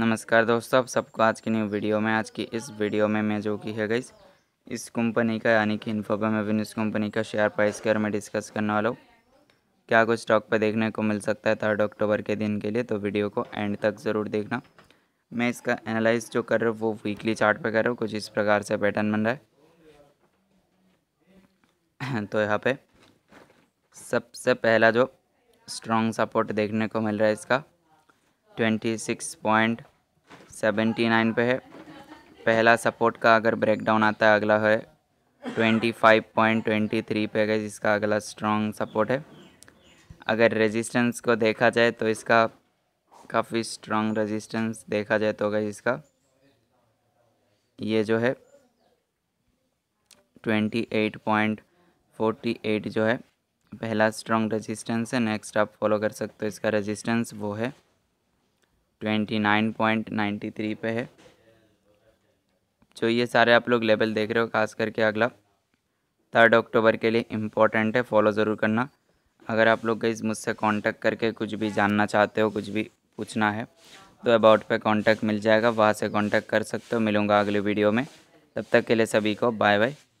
नमस्कार दोस्तों आप सबको आज की न्यू वीडियो में आज की इस वीडियो में मैं जो की है गई इस कंपनी का यानी कि इन्फोकम एवेन्यूज कंपनी का शेयर प्राइस के मैं डिस्कस करने वाला हूँ क्या कुछ स्टॉक पर देखने को मिल सकता है थर्ड अक्टूबर के दिन के लिए तो वीडियो को एंड तक ज़रूर देखना मैं इसका एनालाइज जो कर रहा हूँ वो वीकली चार्ट कर रहा हूँ कुछ इस प्रकार से पैटर्न बन रहा है तो यहाँ पे सबसे पहला जो स्ट्रॉन्ग सपोर्ट देखने को मिल रहा है इसका twenty six point seventy nine पे है पहला सपोर्ट का अगर ब्रेकडाउन आता है अगला है twenty five point twenty three पे है जिसका अगला स्ट्रॉन्ग सपोर्ट है अगर रेजिस्टेंस को देखा जाए तो इसका काफ़ी स्ट्रॉन्ग रेजिस्टेंस देखा जाए तो होगा इसका ये जो है ट्वेंटी एट पॉइंट एट जो है पहला स्ट्रॉन्ग रेजिस्टेंस है नेक्स्ट आप फॉलो कर सकते हो इसका रेजिस्टेंस वो है twenty nine point ninety three पे है जो ये सारे आप लोग लेवल देख रहे हो खास करके अगला थर्ड अक्टूबर के लिए इम्पॉर्टेंट है फॉलो ज़रूर करना अगर आप लोग गई मुझसे कांटेक्ट करके कुछ भी जानना चाहते हो कुछ भी पूछना है तो अबाउट पे कांटेक्ट मिल जाएगा वहाँ से कांटेक्ट कर सकते हो मिलूँगा अगले वीडियो में तब तक के लिए सभी को बाय बाय